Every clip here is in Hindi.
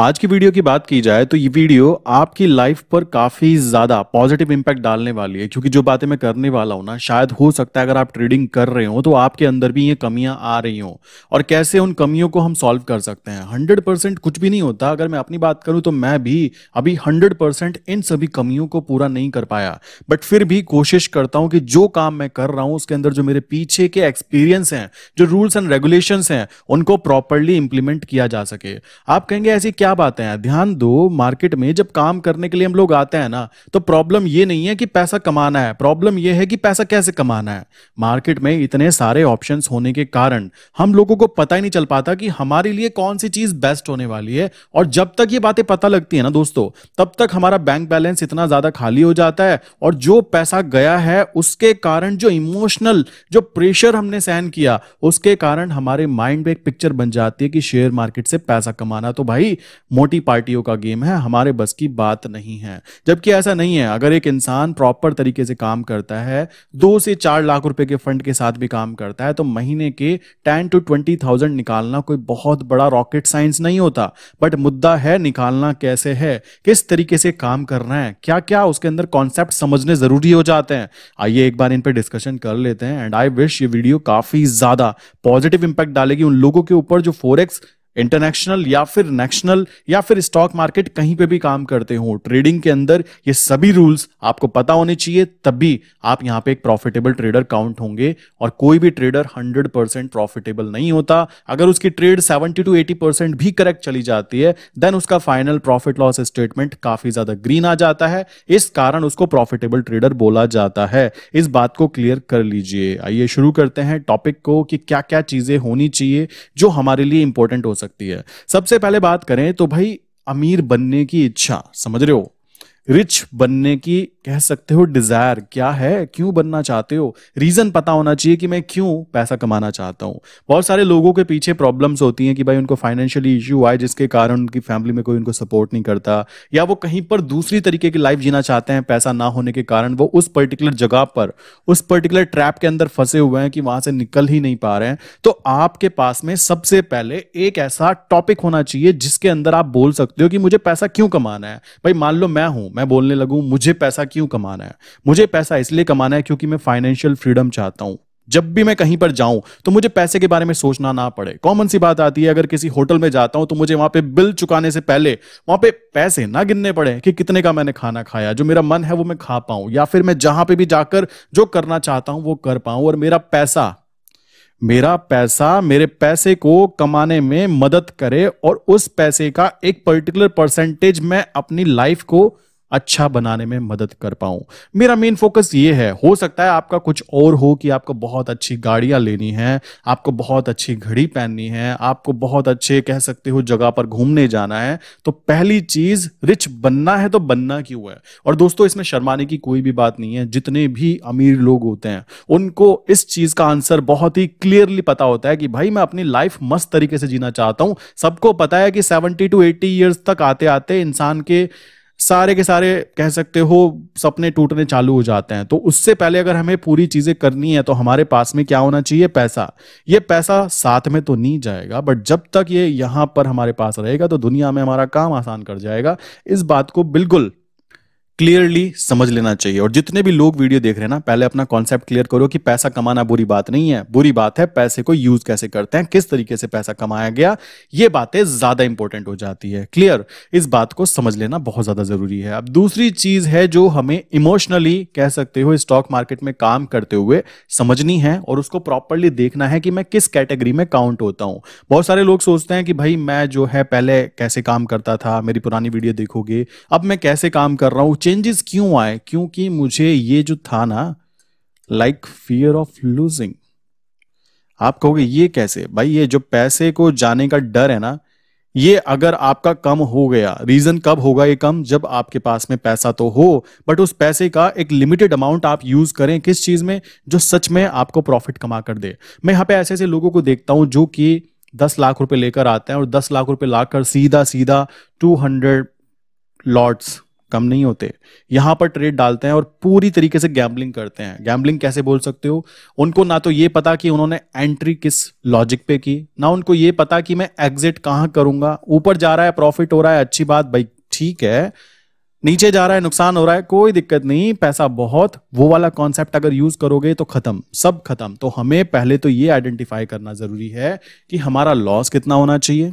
आज की वीडियो की बात की जाए तो ये वीडियो आपकी लाइफ पर काफ़ी ज़्यादा पॉजिटिव इंपैक्ट डालने वाली है क्योंकि जो बातें मैं करने वाला हूं ना शायद हो सकता है अगर आप ट्रेडिंग कर रहे हो तो आपके अंदर भी ये कमियां आ रही हों और कैसे उन कमियों को हम सॉल्व कर सकते हैं हंड्रेड परसेंट कुछ भी नहीं होता अगर मैं अपनी बात करूं तो मैं भी अभी हंड्रेड परसेंट इन सभी कमियों को पूरा नहीं कर पाया बट फिर भी कोशिश करता हूं कि जो काम मैं कर रहा हूं उसके अंदर जो मेरे पीछे के एक्सपीरियंस हैं जो रूल्स एंड रेगुलेशन हैं उनको प्रॉपरली इंप्लीमेंट किया जा सके आप कहेंगे ऐसी क्या क्या बातें हैं ध्यान दो मार्केट में जब काम करने के लिए हम लोग आते हैं ना तो प्रॉब्लम ये नहीं है कि पैसा कमाना है प्रॉब्लम ये है कि पैसा कैसे कमाना है मार्केट में इतने सारे ऑप्शंस होने के कारण हम लोगों को पता ही नहीं चल पाता कि हमारे लिए कौन सी चीज बेस्ट होने वाली है और जब तक ये बातें पता लगती है ना दोस्तों तब तक हमारा बैंक बैलेंस इतना ज्यादा खाली हो जाता है और जो पैसा गया है उसके कारण जो इमोशनल जो प्रेशर हमने सहन किया उसके कारण हमारे माइंड में एक पिक्चर बन जाती है कि शेयर मार्केट से पैसा कमाना तो भाई मोटी पार्टियों का गेम है हमारे बस की बात नहीं है जबकि ऐसा नहीं है अगर एक इंसान प्रॉपर तरीके से काम करता है दो से चार लाख रुपए के फंड के साथ भी काम करता है तो महीने के टेन टू ट्वेंटी थाउजेंड निकालना कोई बहुत बड़ा रॉकेट साइंस नहीं होता बट मुद्दा है निकालना कैसे है किस तरीके से काम करना है क्या क्या उसके अंदर कॉन्सेप्ट समझने जरूरी हो जाते हैं आइए एक बार इन पर डिस्कशन कर लेते हैं एंड आई विश ये वीडियो काफी ज्यादा पॉजिटिव इंपैक्ट डालेगी उन लोगों के ऊपर जो फोरेक्स इंटरनेशनल या फिर नेशनल या फिर स्टॉक मार्केट कहीं पे भी काम करते हो ट्रेडिंग के अंदर ये सभी रूल्स आपको पता होने चाहिए तब भी आप यहाँ पे एक प्रॉफिटेबल ट्रेडर काउंट होंगे और कोई भी ट्रेडर 100 परसेंट प्रॉफिटेबल नहीं होता अगर उसकी ट्रेड 70 टू 80 परसेंट भी करेक्ट चली जाती है देन उसका फाइनल प्रॉफिट लॉस स्टेटमेंट काफी ज्यादा ग्रीन आ जाता है इस कारण उसको प्रॉफिटेबल ट्रेडर बोला जाता है इस बात को क्लियर कर लीजिए आइए शुरू करते हैं टॉपिक को कि क्या क्या चीजें होनी चाहिए जो हमारे लिए इंपॉर्टेंट हो सकती सकती है सबसे पहले बात करें तो भाई अमीर बनने की इच्छा समझ रहे हो रिच बनने की कह सकते हो डिजायर क्या है क्यों बनना चाहते हो रीजन पता होना चाहिए कि मैं क्यों पैसा कमाना चाहता हूं बहुत सारे लोगों के पीछे प्रॉब्लम्स होती हैं कि भाई उनको फाइनेंशियली इश्यू आए जिसके कारण उनकी फैमिली में कोई उनको सपोर्ट नहीं करता या वो कहीं पर दूसरी तरीके की लाइफ जीना चाहते हैं पैसा ना होने के कारण वो उस पर्टिकुलर जगह पर उस पर्टिकुलर ट्रैप के अंदर फंसे हुए हैं कि वहां से निकल ही नहीं पा रहे हैं तो आपके पास में सबसे पहले एक ऐसा टॉपिक होना चाहिए जिसके अंदर आप बोल सकते हो कि मुझे पैसा क्यों कमाना है भाई मान लो मैं हूं मैं बोलने लगूं मुझे पैसा क्यों कमाना है मुझे पैसा इसलिए कमाना है क्योंकि मैं फाइनेंशियल फ्रीडम चाहता हूं जब भी मैं कहीं पर जाऊं तो मुझे पैसे के बारे में सोचना ना पड़े कॉमन सी बात आती है अगर किसी होटल में जाता हूं तो मुझे वहां पे बिल चुकाने से पहले वहां पे पैसे ना गिनने पड़े कि कितने का मैंने खाना खाया जो मेरा मन है वो मैं खा पाऊं या फिर मैं जहां पे भी जाकर जो करना चाहता हूं वो कर पाऊं और मेरा पैसा मेरा पैसा मेरे पैसे को कमाने में मदद करे और उस पैसे का एक पर्टिकुलर परसेंटेज मैं अपनी लाइफ को अच्छा बनाने में मदद कर पाऊं मेरा मेन फोकस ये है हो सकता है आपका कुछ और हो कि आपको बहुत अच्छी गाड़ियां लेनी है आपको बहुत अच्छी घड़ी पहननी है आपको बहुत अच्छे कह सकते हो जगह पर घूमने जाना है तो पहली चीज रिच बनना है तो बनना क्यों है और दोस्तों इसमें शर्माने की कोई भी बात नहीं है जितने भी अमीर लोग होते हैं उनको इस चीज का आंसर बहुत ही क्लियरली पता होता है कि भाई मैं अपनी लाइफ मस्त तरीके से जीना चाहता हूं सबको पता है कि सेवेंटी टू एट्टी ईयर्स तक आते आते इंसान के सारे के सारे कह सकते हो सपने टूटने चालू हो जाते हैं तो उससे पहले अगर हमें पूरी चीजें करनी है तो हमारे पास में क्या होना चाहिए पैसा ये पैसा साथ में तो नहीं जाएगा बट जब तक ये यहाँ पर हमारे पास रहेगा तो दुनिया में हमारा काम आसान कर जाएगा इस बात को बिल्कुल क्लियरली समझ लेना चाहिए और जितने भी लोग वीडियो देख रहे हैं ना पहले अपना कॉन्सेप्ट क्लियर करो कि पैसा कमाना बुरी बात नहीं है बुरी बात है पैसे को यूज कैसे करते हैं किस तरीके से पैसा कमाया गया ये बातें ज्यादा इंपॉर्टेंट हो जाती है क्लियर इस बात को समझ लेना बहुत ज्यादा जरूरी है अब दूसरी चीज है जो हमें इमोशनली कह सकते हो स्टॉक मार्केट में काम करते हुए समझनी है और उसको प्रॉपरली देखना है कि मैं किस कैटेगरी में काउंट होता हूँ बहुत सारे लोग सोचते हैं कि भाई मैं जो है पहले कैसे काम करता था मेरी पुरानी वीडियो देखोगे अब मैं कैसे काम कर रहा हूँ चेंजेस क्यों आए क्योंकि मुझे ये जो था ना लाइक फियर ऑफ लूजिंग आप कहोगे ये कैसे भाई ये जो पैसे को जाने का डर है ना ये अगर आपका कम हो गया रीजन कब होगा ये कम जब आपके पास में पैसा तो हो बट उस पैसे का एक लिमिटेड अमाउंट आप यूज करें किस चीज में जो सच में आपको प्रॉफिट कमा कर दे मैं यहां पे ऐसे ऐसे लोगों को देखता हूं जो कि दस लाख रुपए लेकर आते हैं और दस लाख रुपए लाकर सीधा सीधा टू हंड्रेड लॉट्स कम नहीं होते यहां पर ट्रेड डालते हैं और पूरी तरीके से गैम्बलिंग करते हैं गैम्बलिंग कैसे बोल सकते हो उनको ना तो ये पता कि उन्होंने एंट्री किस लॉजिक पे की ना उनको ये पता कि मैं एग्जिट कहां करूंगा ऊपर जा रहा है प्रॉफिट हो रहा है अच्छी बात भाई ठीक है नीचे जा रहा है नुकसान हो रहा है कोई दिक्कत नहीं पैसा बहुत वो वाला कॉन्सेप्ट अगर यूज करोगे तो खत्म सब खत्म तो हमें पहले तो ये आइडेंटिफाई करना जरूरी है कि हमारा लॉस कितना होना चाहिए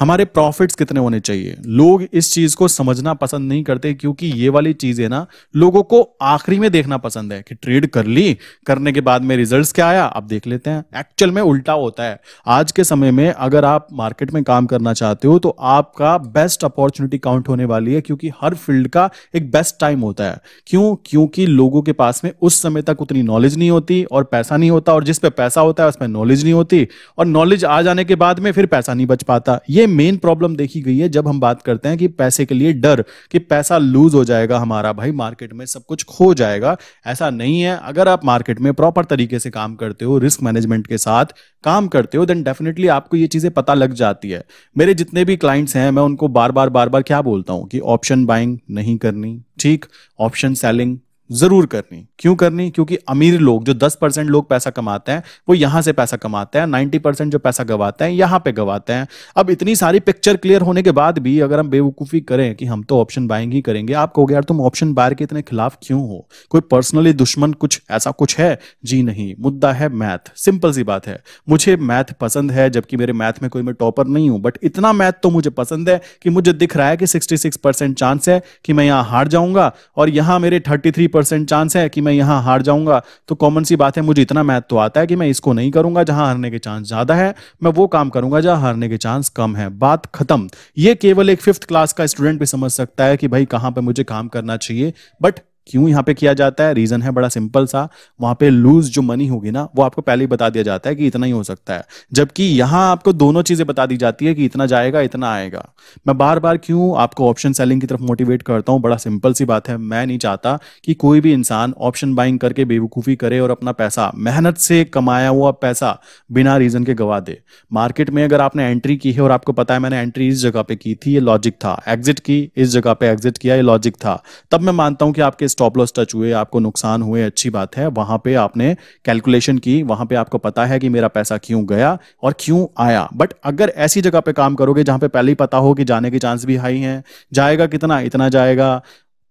हमारे प्रॉफिट्स कितने होने चाहिए लोग इस चीज को समझना पसंद नहीं करते क्योंकि ये वाली चीज है ना लोगों को आखिरी में देखना पसंद है कि ट्रेड कर ली करने के बाद में रिजल्ट्स क्या आया आप देख लेते हैं एक्चुअल में उल्टा होता है आज के समय में अगर आप मार्केट में काम करना चाहते हो तो आपका बेस्ट अपॉर्चुनिटी काउंट होने वाली है क्योंकि हर फील्ड का एक बेस्ट टाइम होता है क्यों क्योंकि लोगों के पास में उस समय तक उतनी नॉलेज नहीं होती और पैसा नहीं होता और जिसपे पैसा होता है उसमें नॉलेज नहीं होती और नॉलेज आ जाने के बाद में फिर पैसा नहीं बच पाता ये मेन प्रॉब्लम देखी गई है जब हम बात करते हैं कि पैसे के लिए डर कि पैसा लूज हो जाएगा हमारा भाई मार्केट में सब कुछ खो जाएगा ऐसा नहीं है अगर आप मार्केट में प्रॉपर तरीके से काम करते हो रिस्क मैनेजमेंट के साथ काम करते हो देन डेफिनेटली आपको ये चीजें पता लग जाती है मेरे जितने भी क्लाइंट्स हैं मैं उनको बार बार बार बार क्या बोलता हूँ कि ऑप्शन बाइंग नहीं करनी ठीक ऑप्शन सेलिंग जरूर करनी क्यों करनी क्योंकि अमीर लोग जो 10 परसेंट लोग पैसा कमाते हैं वो यहां से पैसा कमाते हैं 90 परसेंट जो पैसा गवाते हैं यहां पे गवाते हैं अब इतनी सारी पिक्चर क्लियर होने के बाद भी अगर हम बेवकूफ़ी करें कि हम तो ऑप्शन बाइंग ही करेंगे आप कहोगे यार तुम ऑप्शन बायर के इतने खिलाफ क्यों हो कोई पर्सनली दुश्मन कुछ ऐसा कुछ है जी नहीं मुद्दा है मैथ सिंपल सी बात है मुझे मैथ पसंद है जबकि मेरे मैथ में कोई मैं टॉपर नहीं हूं बट इतना मैथ तो मुझे पसंद है कि मुझे दिख रहा है कि सिक्सटी चांस है कि मैं यहां हार जाऊंगा और यहां मेरे थर्टी परसेंट चांस है कि मैं यहाँ हार जाऊंगा तो कॉमन सी बात है मुझे इतना मैथ तो आता है कि मैं इसको नहीं करूंगा जहां हारने के चांस ज्यादा है मैं वो काम करूंगा जहां हारने के चांस कम है बात खत्म ये केवल एक फिफ्थ क्लास का स्टूडेंट भी समझ सकता है कि भाई कहाँ पर मुझे काम करना चाहिए बट क्यों यहाँ पे किया जाता है रीजन है बड़ा सिंपल सा वहां पे लूज जो मनी होगी ना वो आपको पहले ही बता दिया जाता है कि इतना ही हो सकता है जबकि यहाँ आपको दोनों चीजें बता दी जाती है कि इतना जाएगा इतना आएगा मैं बार बार क्यों आपको ऑप्शन सेलिंग की तरफ मोटिवेट करता हूँ बड़ा सिंपल सी बात है मैं नहीं चाहता कि कोई भी इंसान ऑप्शन बाइंग करके बेवकूफी करे और अपना पैसा मेहनत से कमाया हुआ पैसा बिना रीजन के गवा दे मार्केट में अगर आपने एंट्री की है और आपको पता है मैंने एंट्री इस जगह पे की थी ये लॉजिक था एग्जिट की इस जगह पे एग्जिट किया ये लॉजिक था तब मैं मानता हूं कि आपके स्टॉप लॉस टच हुए आपको नुकसान हुए अच्छी बात है वहां पे आपने कैलकुलेशन की वहां पे आपको पता है कि मेरा पैसा क्यों गया और क्यों आया बट अगर ऐसी जगह पे काम करोगे जहां पे पहले ही पता हो कि जाने के चांस भी हाई हैं जाएगा कितना इतना जाएगा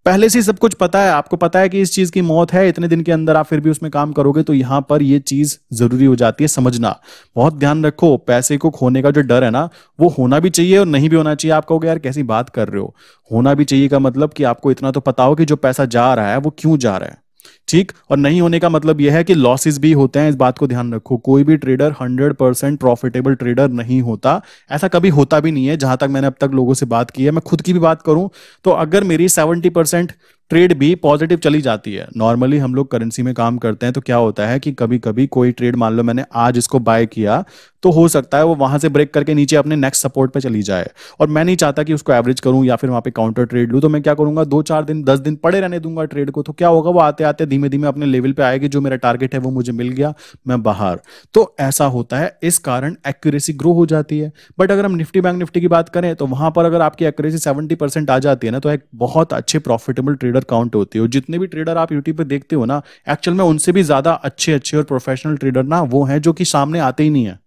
पहले से सब कुछ पता है आपको पता है कि इस चीज की मौत है इतने दिन के अंदर आप फिर भी उसमें काम करोगे तो यहां पर ये चीज जरूरी हो जाती है समझना बहुत ध्यान रखो पैसे को खोने का जो डर है ना वो होना भी चाहिए और नहीं भी होना चाहिए आप कहोगे यार कैसी बात कर रहे हो होना भी चाहिए का मतलब कि आपको इतना तो पता हो कि जो पैसा जा रहा है वो क्यों जा रहा है ठीक और नहीं होने का मतलब यह है कि लॉसेस भी होते हैं इस बात को ध्यान रखो कोई भी ट्रेडर 100 परसेंट प्रॉफिटेबल ट्रेडर नहीं होता ऐसा कभी होता भी नहीं है जहां तक मैंने अब तक लोगों से बात की है मैं खुद की भी बात करूं तो अगर मेरी 70 परसेंट ट्रेड भी पॉजिटिव चली जाती है नॉर्मली हम लोग करेंसी में काम करते हैं तो क्या होता है कि कभी कभी कोई ट्रेड मान लो मैंने आज इसको बाय किया तो हो सकता है वो वहां से ब्रेक करके नीचे अपने नेक्स्ट सपोर्ट पे चली जाए और मैं नहीं चाहता कि उसको एवरेज करूं या फिर वहां पे काउंटर ट्रेड लूँ तो मैं क्या करूंगा दो चार दिन दस दिन पड़े रहने दूंगा ट्रेड को तो क्या होगा वो आते आते धीमे धीमे अपने लेवल पे आएगी जो मेरा टारगेट है वो मुझे मिल गया मैं बाहर तो ऐसा होता है इस कारण एक्यूरेसी ग्रो हो जाती है बट अगर हम निफ्टी बैंक निफ्टी की बात करें तो वहां पर अगर आपकी एक्यूरेसी सेवेंटी आ जाती है ना तो एक बहुत अच्छे प्रॉफिटेबल ट्रेडर ट्रेडर काउंट होते हो जितने भी ट्रेडर आप यूट्यूब पर देखते हो ना एक्चुअल में उनसे भी ज्यादा अच्छे अच्छे और प्रोफेशनल ट्रेडर ना वो हैं जो कि सामने आते ही नहीं है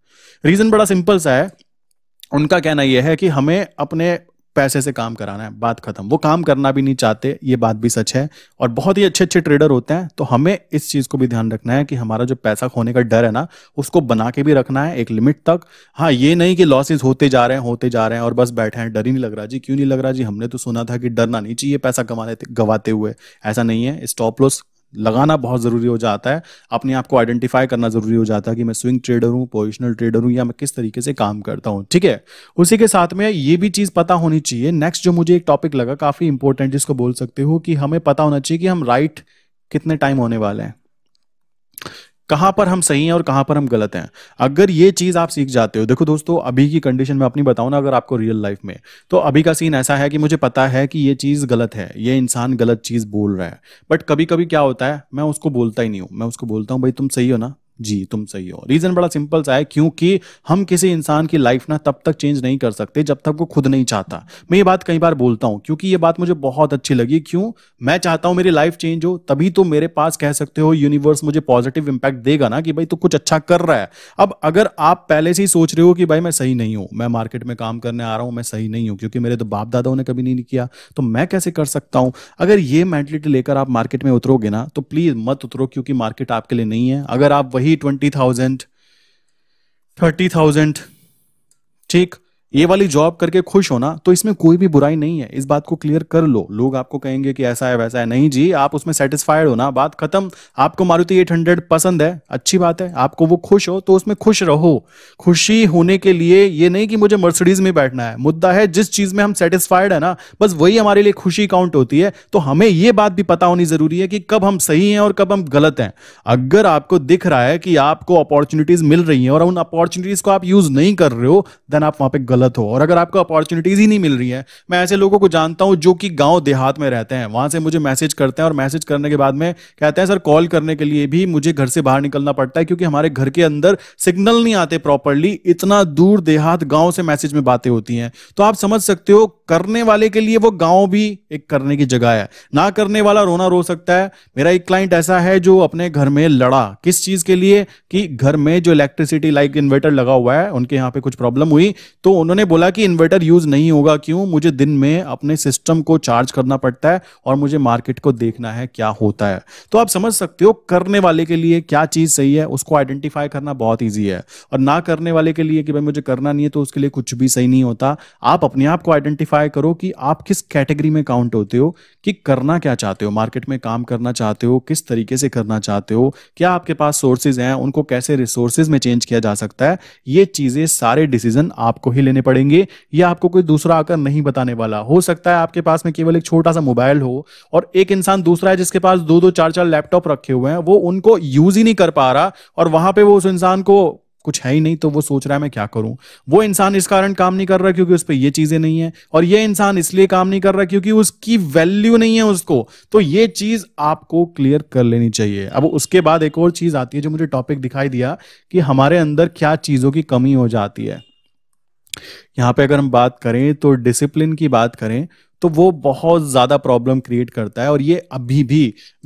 रीजन बड़ा सिंपल सा है उनका कहना यह है कि हमें अपने पैसे से काम कराना है बात खत्म वो काम करना भी नहीं चाहते ये बात भी सच है और बहुत ही अच्छे अच्छे ट्रेडर होते हैं तो हमें इस चीज़ को भी ध्यान रखना है कि हमारा जो पैसा खोने का डर है ना उसको बना के भी रखना है एक लिमिट तक हाँ ये नहीं कि लॉसेज होते जा रहे हैं होते जा रहे हैं और बस बैठे हैं डर ही नहीं लग रहा जी क्यों नहीं लग रहा जी हमने तो सुना था कि डरना नहीं चाहिए पैसा कमाने गवाते हुए ऐसा नहीं है स्टॉप लॉस लगाना बहुत ज़रूरी हो जाता है अपने आप को आइडेंटिफाई करना ज़रूरी हो जाता है कि मैं स्विंग ट्रेडर हूँ पोजिशनल ट्रेडर हूँ या मैं किस तरीके से काम करता हूँ ठीक है उसी के साथ में ये भी चीज़ पता होनी चाहिए नेक्स्ट जो मुझे एक टॉपिक लगा काफ़ी इंपॉर्टेंट जिसको बोल सकते हो कि हमें पता होना चाहिए कि हम राइट कितने टाइम होने वाले हैं कहाँ पर हम सही हैं और कहाँ पर हम गलत हैं अगर ये चीज़ आप सीख जाते हो देखो दोस्तों अभी की कंडीशन में अपनी बताऊँ ना अगर आपको रियल लाइफ में तो अभी का सीन ऐसा है कि मुझे पता है कि ये चीज़ गलत है ये इंसान गलत चीज़ बोल रहा है बट कभी कभी क्या होता है मैं उसको बोलता ही नहीं हूँ मैं उसको बोलता हूँ भाई तुम सही हो ना जी तुम सही हो रीजन बड़ा सिंपल सा है क्योंकि हम किसी इंसान की लाइफ ना तब तक चेंज नहीं कर सकते जब तक वो खुद नहीं चाहता मैं ये बात कई बार बोलता हूं क्योंकि ये बात मुझे बहुत अच्छी लगी क्यों मैं चाहता हूं मेरी लाइफ चेंज हो तभी तो मेरे पास कह सकते हो यूनिवर्स मुझे पॉजिटिव इंपैक्ट देगा ना कि भाई तू तो कुछ अच्छा कर रहा है अब अगर आप पहले से ही सोच रहे हो कि भाई मैं सही नहीं हूं मैं मार्केट में काम करने आ रहा हूं मैं सही नहीं हूं क्योंकि मेरे तो बाप दादाओं ने कभी नहीं किया तो मैं कैसे कर सकता हूं अगर ये मेंटलिटी लेकर आप मार्केट में उतरोगे ना तो प्लीज मत उतरो क्योंकि मार्केट आपके लिए नहीं है अगर आप वही ट्वेंटी थाउजेंड थर्टी थाउजेंड ठीक ये वाली जॉब करके खुश होना तो इसमें कोई भी बुराई नहीं है इस बात को क्लियर कर लो लोग आपको कहेंगे कि ऐसा है वैसा है नहीं जी आप उसमें सेटिस्फाइड होना बात खत्म आपको मारुति एट हंड्रेड पसंद है अच्छी बात है आपको वो खुश हो तो उसमें खुश रहो खुशी होने के लिए ये नहीं कि मुझे मर्सिडीज में बैठना है मुद्दा है जिस चीज में हम सेटिस्फाइड है ना बस वही हमारे लिए खुशी काउंट होती है तो हमें ये बात भी पता होनी जरूरी है कि कब हम सही हैं और कब हम गलत हैं अगर आपको दिख रहा है कि आपको अपॉर्चुनिटीज मिल रही हैं और उन अपॉर्चुनिटीज को आप यूज नहीं कर रहे हो देन आप वहां पर गलत गलत हो और अगर आपको अपॉर्चुनिटीज ही नहीं मिल रही है मैं ऐसे लोगों को जानता हूं जो कि गांव देहात में रहते हैं वहां से मुझे मैसेज करते हैं और मैसेज करने के बाद में कहते हैं सर कॉल करने के लिए भी मुझे घर से बाहर निकलना पड़ता है क्योंकि हमारे घर के अंदर सिग्नल नहीं आते प्रॉपरली इतना दूर देहात गाँव से मैसेज में बातें होती हैं तो आप समझ सकते हो करने वाले के लिए वो गांव भी एक करने की जगह है ना करने वाला रोना रो सकता है मेरा एक क्लाइंट ऐसा है जो अपने घर में लड़ा किस चीज के लिए कि घर में जो इलेक्ट्रिसिटी लाइक इन्वर्टर लगा हुआ है उनके यहाँ पे कुछ प्रॉब्लम हुई तो उन्होंने बोला कि इन्वर्टर यूज नहीं होगा क्यों मुझे दिन में अपने सिस्टम को चार्ज करना पड़ता है और मुझे मार्केट को देखना है क्या होता है तो आप समझ सकते हो करने वाले के लिए क्या चीज सही है उसको आइडेंटिफाई करना बहुत ईजी है और ना करने वाले के लिए कि भाई मुझे करना नहीं है तो उसके लिए कुछ भी सही नहीं होता आप अपने आप को आइडेंटिफाई ट्राई करो कि आप किस कैटेगरी में काउंट होते हो कि करना क्या चाहते हो मार्केट में काम करना चाहते हो किस तरीके से करना चाहते हो क्या आपके पास सोर्सेज हैं उनको कैसे रिसोर्सेज में चेंज किया जा सकता है ये चीज़ें सारे डिसीजन आपको ही लेने पड़ेंगे या आपको कोई दूसरा आकर नहीं बताने वाला हो सकता है आपके पास में केवल एक छोटा सा मोबाइल हो और एक इंसान दूसरा है जिसके पास दो दो चार चार लैपटॉप रखे हुए हैं वो उनको यूज ही नहीं कर पा रहा और वहां पे वो उस इंसान को कुछ है ही नहीं तो वो सोच रहा है मैं क्या करूं वो इंसान इस कारण काम नहीं कर रहा क्योंकि उस पर ये चीजें नहीं है और ये इंसान इसलिए काम नहीं कर रहा क्योंकि उसकी वैल्यू नहीं है उसको तो ये चीज आपको क्लियर कर लेनी चाहिए अब उसके बाद एक और चीज आती है जो मुझे टॉपिक दिखाई दिया कि हमारे अंदर क्या चीजों की कमी हो जाती है यहां पर अगर हम बात करें तो डिसिप्लिन की बात करें तो वो बहुत ज़्यादा प्रॉब्लम क्रिएट करता है और ये अभी भी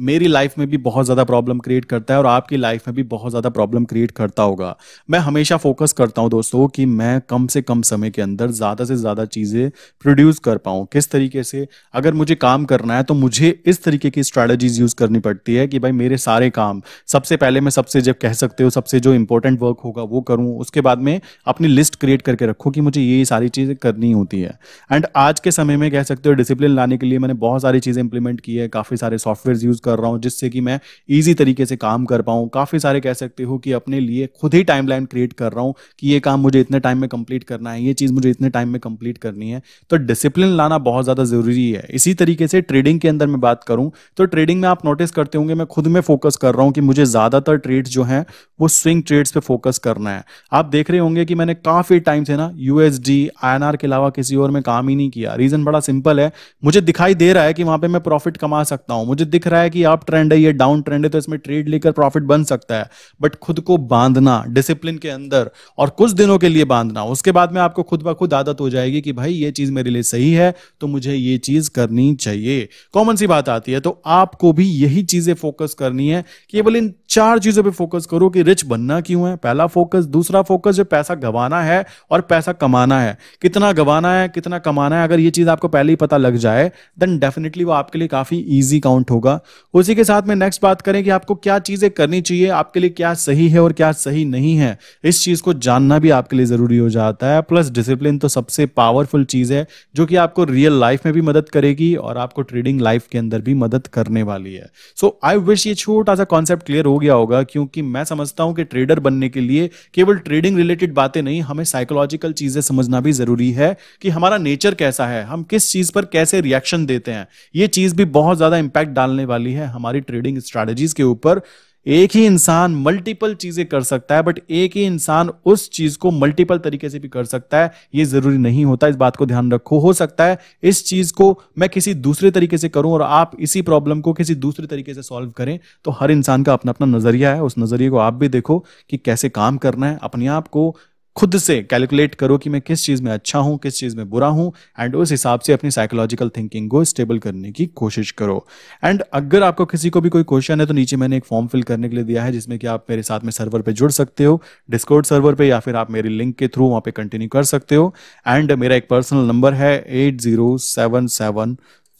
मेरी लाइफ में भी बहुत ज़्यादा प्रॉब्लम क्रिएट करता है और आपकी लाइफ में भी बहुत ज़्यादा प्रॉब्लम क्रिएट करता होगा मैं हमेशा फोकस करता हूँ दोस्तों कि मैं कम से कम समय के अंदर ज़्यादा से ज़्यादा चीज़ें प्रोड्यूस कर पाऊँ किस तरीके से अगर मुझे काम करना है तो मुझे इस तरीके की स्ट्रैटेजीज यूज़ करनी पड़ती है कि भाई मेरे सारे काम सबसे पहले मैं सबसे जब कह सकते हो सबसे जो इंपॉर्टेंट वर्क होगा वो करूँ उसके बाद में अपनी लिस्ट क्रिएट करके रखो कि मुझे ये सारी चीज़ें करनी होती है एंड आज के समय में कह सकते शिस्त तो डिसिप्लिन लाने के लिए मैंने बहुत सारी चीज़ें इंप्लीमेंट की है काफ़ी सारे सॉफ्टवेयर यूज़ कर रहा हूँ जिससे कि मैं ईजी तरीके से काम कर पाऊँ काफ़ी सारे कह सकते हो कि अपने लिए खुद ही टाइम क्रिएट कर रहा हूँ कि ये काम मुझे इतने टाइम में कंप्लीट करना है ये चीज़ मुझे इतने टाइम में कंप्लीट करनी है तो डिसिप्लिन लाना बहुत ज़्यादा ज़रूरी है इसी तरीके से ट्रेडिंग के अंदर मैं बात करूँ तो ट्रेडिंग में आप नोटिस करते होंगे मैं खुद में फोकस कर रहा हूँ कि मुझे ज़्यादातर ट्रेड्स जो हैं वो स्विंग ट्रेड्स पे फोकस करना है आप देख रहे होंगे कि मैंने काफ़ी टाइम से ना यूएसडी आईएनआर के अलावा किसी और में काम ही नहीं किया रीज़न बड़ा सिंपल सिंपल है मुझे दिखाई दे रहा है कि वहां पे मैं प्रॉफिट कमा सकता हूं मुझे दिख रहा है कि आप ट्रेंड है ये डाउन ट्रेंड है तो इसमें ट्रेड लेकर प्रॉफिट बन सकता है बट खुद को बांधना डिसिप्लिन के अंदर और कुछ दिनों के लिए बांधना उसके बाद में आपको खुद ब खुद आदत हो जाएगी कि भाई ये चीज मेरे लिए सही है तो मुझे ये चीज करनी चाहिए कॉमन सी बात आती है तो आपको भी यही चीजें फोकस करनी है केवल इन चार चीजों पर फोकस करो कि रिच बनना क्यों है पहला फोकस दूसरा फोकस जो पैसा गवाना है और पैसा कमाना है कितना गवाना है कितना कमाना है अगर ये चीज आपको पहले ही पता लग जाए देन डेफिनेटली वो आपके लिए काफ़ी ईजी काउंट होगा उसी के साथ में नेक्स्ट बात करें कि आपको क्या चीज़ें करनी चाहिए आपके लिए क्या सही है और क्या सही नहीं है इस चीज़ को जानना भी आपके लिए ज़रूरी हो जाता है प्लस डिसिप्लिन तो सबसे पावरफुल चीज़ है जो कि आपको रियल लाइफ में भी मदद करेगी और आपको ट्रेडिंग लाइफ के अंदर भी मदद करने वाली है सो आई विश ये छोटा सा कॉन्सेप्ट क्लियर हो गया होगा क्योंकि मैं समझता हूं कि ट्रेडर बनने के लिए केवल ट्रेडिंग रिलेटेड बातें नहीं हमें साइकोलॉजिकल चीज़ें समझना भी ज़रूरी है कि हमारा नेचर कैसा है हम किस चीज़ पर कैसे रिएक्शन देते हैं ये चीज भी बहुत ज्यादा इंपैक्ट डालने वाली है हमारी ट्रेडिंग स्ट्रैटेजीज के ऊपर एक ही इंसान मल्टीपल चीजें कर सकता है बट एक ही इंसान उस चीज को मल्टीपल तरीके से भी कर सकता है ये जरूरी नहीं होता इस बात को ध्यान रखो हो सकता है इस चीज को मैं किसी दूसरे तरीके से करूं और आप इसी प्रॉब्लम को किसी दूसरे तरीके से सॉल्व करें तो हर इंसान का अपना अपना नजरिया है उस नजरिए को आप भी देखो कि कैसे काम करना है अपने आप को खुद से कैलकुलेट करो कि मैं किस चीज़ में अच्छा हूं किस चीज़ में बुरा हूं एंड उस हिसाब से अपनी साइकोलॉजिकल थिंकिंग को स्टेबल करने की कोशिश करो एंड अगर आपको किसी को भी कोई क्वेश्चन है तो नीचे मैंने एक फॉर्म फिल करने के लिए दिया है जिसमें कि आप मेरे साथ में सर्वर पर जुड़ सकते हो डिस्कोर्ड सर्वर पर या फिर आप मेरे लिंक के थ्रू वहां पर कंटिन्यू कर सकते हो एंड मेरा एक पर्सनल नंबर है eight zero seven seven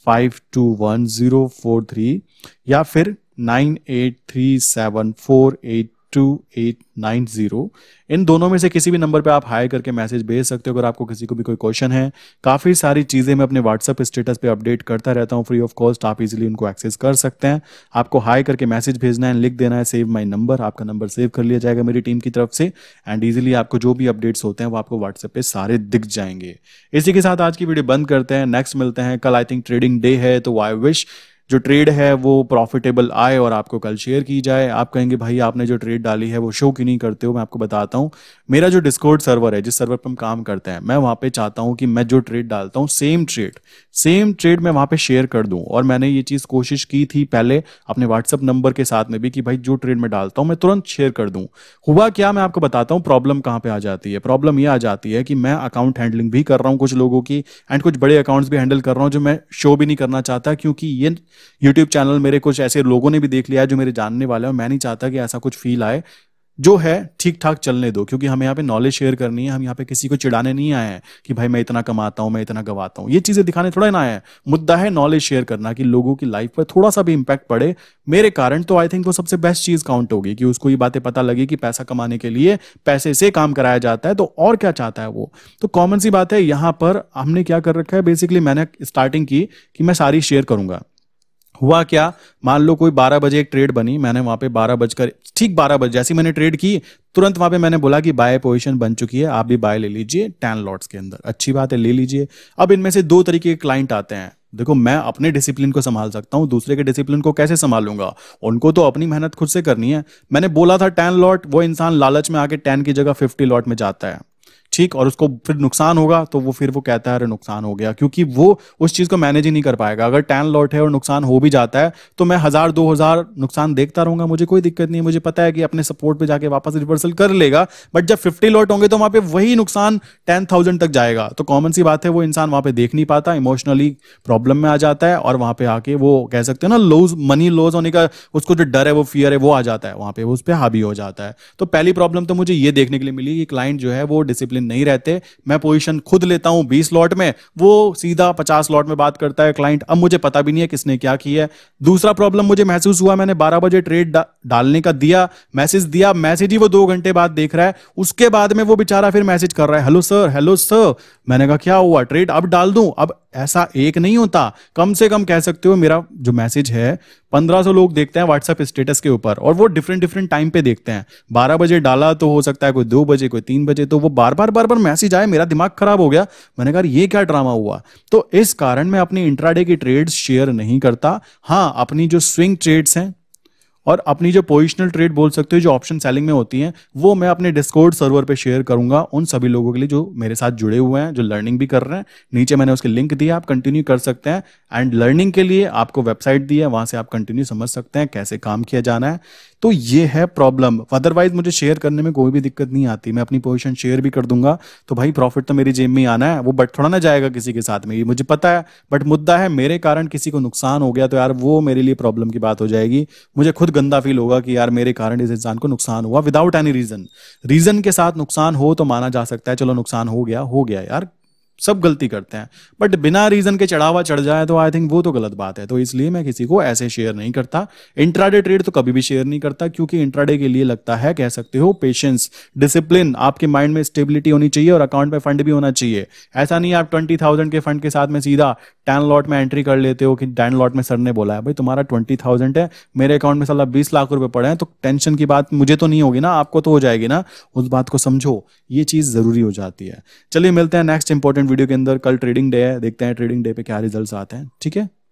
five two one zero four three या फिर nine eight three seven four eight two eight nine zero इन दोनों में से किसी भी नंबर पे आप हाई करके मैसेज भेज सकते हो अगर आपको किसी को भी कोई क्वेश्चन है काफ़ी सारी चीज़ें मैं अपने व्हाट्सएप स्टेटस पे अपडेट करता रहता हूँ फ्री ऑफ कॉस्ट आप इजीली उनको एक्सेस कर सकते हैं आपको हाई करके मैसेज भेजना है लिख देना है सेव माई नंबर आपका नंबर सेव कर लिया जाएगा मेरी टीम की तरफ से एंड ईजिली आपको जो भी अपडेट्स होते हैं वो आपको व्हाट्सएप पे सारे दिख जाएंगे इसी के साथ आज की वीडियो बंद करते हैं नेक्स्ट मिलते हैं कल आई थिंक ट्रेडिंग डे है तो आई विश जो ट्रेड है वो प्रॉफिटेबल आए और आपको कल शेयर की जाए आप कहेंगे भाई आपने जो ट्रेड डाली है वो शो क्यों नहीं करते हो मैं आपको बताता हूँ मेरा जो डिस्कोर्ड सर्वर है जिस सर्वर पर हम काम करते हैं मैं वहाँ पे चाहता हूँ कि मैं जो ट्रेड डालता हूँ सेम ट्रेड सेम ट्रेड मैं वहाँ पे शेयर कर दूँ और मैंने ये चीज़ कोशिश की थी पहले अपने व्हाट्सअप नंबर के साथ में भी कि भाई जो ट्रेड में डालता हूँ मैं तुरंत शेयर कर दूँ हुआ क्या मैं आपको बताता हूँ प्रॉब्लम कहाँ पर आ जाती है प्रॉब्लम ये आ जाती है कि मैं अकाउंट हैंडलिंग भी कर रहा हूँ कुछ लोगों की एंड कुछ बड़े अकाउंट्स भी हैंडल कर रहा हूँ जो मैं शो भी नहीं करना चाहता क्योंकि ये यूट्यूब चैनल मेरे कुछ ऐसे लोगों ने भी देख लिया है जो मेरे जानने वाले हैं मैं नहीं चाहता कि ऐसा कुछ फील आए जो है ठीक ठाक चलने दो क्योंकि हमें यहाँ पे नॉलेज शेयर करनी है हम यहाँ पे किसी को चिढ़ाने नहीं आए हैं कि भाई मैं इतना कमाता हूँ मैं इतना गवाता हूँ ये चीज़ें दिखाने थोड़ा ना आए हैं मुद्दा है नॉलेज शेयर करना कि लोगों की लाइफ पर थोड़ा सा भी इम्पैक्ट पड़े मेरे कारण तो आई थिंक वो सबसे बेस्ट चीज़ काउंट होगी कि उसको ये बातें पता लगी कि पैसा कमाने के लिए पैसे से काम कराया जाता है तो और क्या चाहता है वो तो कॉमन सी बात है यहाँ पर हमने क्या कर रखा है बेसिकली मैंने स्टार्टिंग की कि मैं सारी शेयर करूंगा हुआ क्या मान लो कोई 12 बजे एक ट्रेड बनी मैंने वहां पे 12 बजकर ठीक 12 बजे जैसी मैंने ट्रेड की तुरंत वहां पे मैंने बोला कि बाय पोजीशन बन चुकी है आप भी बाय ले लीजिए टेन लॉट्स के अंदर अच्छी बात है ले लीजिए अब इनमें से दो तरीके के क्लाइंट आते हैं देखो मैं अपने डिसिप्लिन को संभाल सकता हूँ दूसरे के डिसिप्लिन को कैसे संभालूंगा उनको तो अपनी मेहनत खुद से करनी है मैंने बोला था टेन लॉट वो इंसान लालच में आके टेन की जगह फिफ्टी लॉट में जाता है ठीक और उसको फिर नुकसान होगा तो वो फिर वो कहता है अरे नुकसान हो गया क्योंकि वो उस चीज़ को मैनेज ही नहीं कर पाएगा अगर टैन लॉट है और नुकसान हो भी जाता है तो मैं हज़ार दो हज़ार नुकसान देखता रहूंगा मुझे कोई दिक्कत नहीं मुझे पता है कि अपने सपोर्ट पे जाके वापस रिवर्सल कर लेगा बट जब फिफ्टी लॉट होंगे तो वहाँ पे वही नुकसान टेन थाउजेंड तक जाएगा तो कॉमन सी बात है वो इंसान वहाँ पे देख नहीं पाता इमोशनली प्रॉब्लम में आ जाता है और वहाँ पे आके वो कह सकते हो ना लूज मनी लॉज होने का उसको जो डर है वो फियर है वो आ जाता है वहाँ पे उस पर हावी हो जाता है तो पहली प्रॉब्लम तो मुझे ये देखने के लिए मिली कि क्लाइंट जो है वो डिसिप्लिन नहीं रहते मैं पोजीशन खुद लेता हूं बीस लॉट में वो सीधा पचास लॉट में बात करता है क्लाइंट अब मुझे पता भी नहीं है किसने क्या किया है दूसरा प्रॉब्लम मुझे महसूस हुआ मैंने बारह बजे ट्रेड डा, डालने का दिया मैसेज दिया मैसेज ही वो दो घंटे बाद देख रहा है उसके बाद में वो बेचारा फिर मैसेज कर रहा है हेलो सर हेलो सर मैंने कहा क्या हुआ ट्रेड अब डाल दूं अब ऐसा एक नहीं होता कम से कम कह सकते हो मेरा जो मैसेज है पंद्रह लोग देखते हैं व्हाट्सएप स्टेटस के ऊपर और वो डिफरेंट डिफरेंट टाइम पे देखते हैं बारह बजे डाला तो हो सकता है कोई दो बजे कोई तीन बजे तो वो बार बार बार बार मैसेज आए मेरा दिमाग खराब हो गया मैंने कहा ये क्या ड्रामा हुआ तो इस कारण मैं अपनी इंट्राडे की ट्रेड्स शेयर नहीं करता हाँ अपनी जो स्विंग ट्रेड्स हैं और अपनी जो पोजिशनल ट्रेड बोल सकते हो जो ऑप्शन सेलिंग में होती हैं वो मैं अपने डिस्कोर्ड सर्वर पे शेयर करूंगा उन सभी लोगों के लिए जो मेरे साथ जुड़े हुए हैं जो लर्निंग भी कर रहे हैं नीचे मैंने उसके लिंक दिया आप कंटिन्यू कर सकते हैं एंड लर्निंग के लिए आपको वेबसाइट दी है वहां से आप कंटिन्यू समझ सकते हैं कैसे काम किया जाना है तो ये है प्रॉब्लम अदरवाइज मुझे शेयर करने में कोई भी दिक्कत नहीं आती मैं अपनी पोजिशन शेयर भी कर दूंगा तो भाई प्रॉफिट तो मेरी जेब में ही आना है वो बट थोड़ा ना जाएगा किसी के साथ में ये मुझे पता है बट मुद्दा है मेरे कारण किसी को नुकसान हो गया तो यार वो मेरे लिए प्रॉब्लम की बात हो जाएगी मुझे खुद गंदा फील होगा कि यार मेरे कारण इस इंसान को नुकसान हुआ विदाउट एनी रीजन रीजन के साथ नुकसान हो तो माना जा सकता है चलो नुकसान हो गया हो गया यार सब गलती करते हैं बट बिना रीजन के चढ़ावा चढ़ जाए तो आई थिंक वो तो गलत बात है तो इसलिए मैं किसी को ऐसे शेयर नहीं करता इंट्राडे ट्रेड तो कभी भी शेयर नहीं करता क्योंकि इंट्राडे के लिए लगता है कह सकते हो पेशेंस डिसिप्लिन आपके माइंड में स्टेबिलिटी होनी चाहिए और अकाउंट में फंड भी होना चाहिए ऐसा नहीं आप ट्वेंटी थाउजेंड के फंड के साथ में सीधा टेन लॉट में एंट्री कर लेते हो कि टेन लॉट में सर ने बोला है भाई तुम्हारा ट्वेंटी थाउजेंड है मेरे अकाउंट में सला बीस लाख रुपए पड़े हैं तो टेंशन की बात मुझे तो नहीं होगी ना आपको तो हो जाएगी ना उस बात को समझो ये चीज जरूरी हो जाती है चलिए मिलते हैं नेक्स्ट इंपॉर्टेंट वीडियो के अंदर कल ट्रेडिंग डे है देखते हैं ट्रेडिंग डे पे क्या रिजल्ट्स आते हैं ठीक है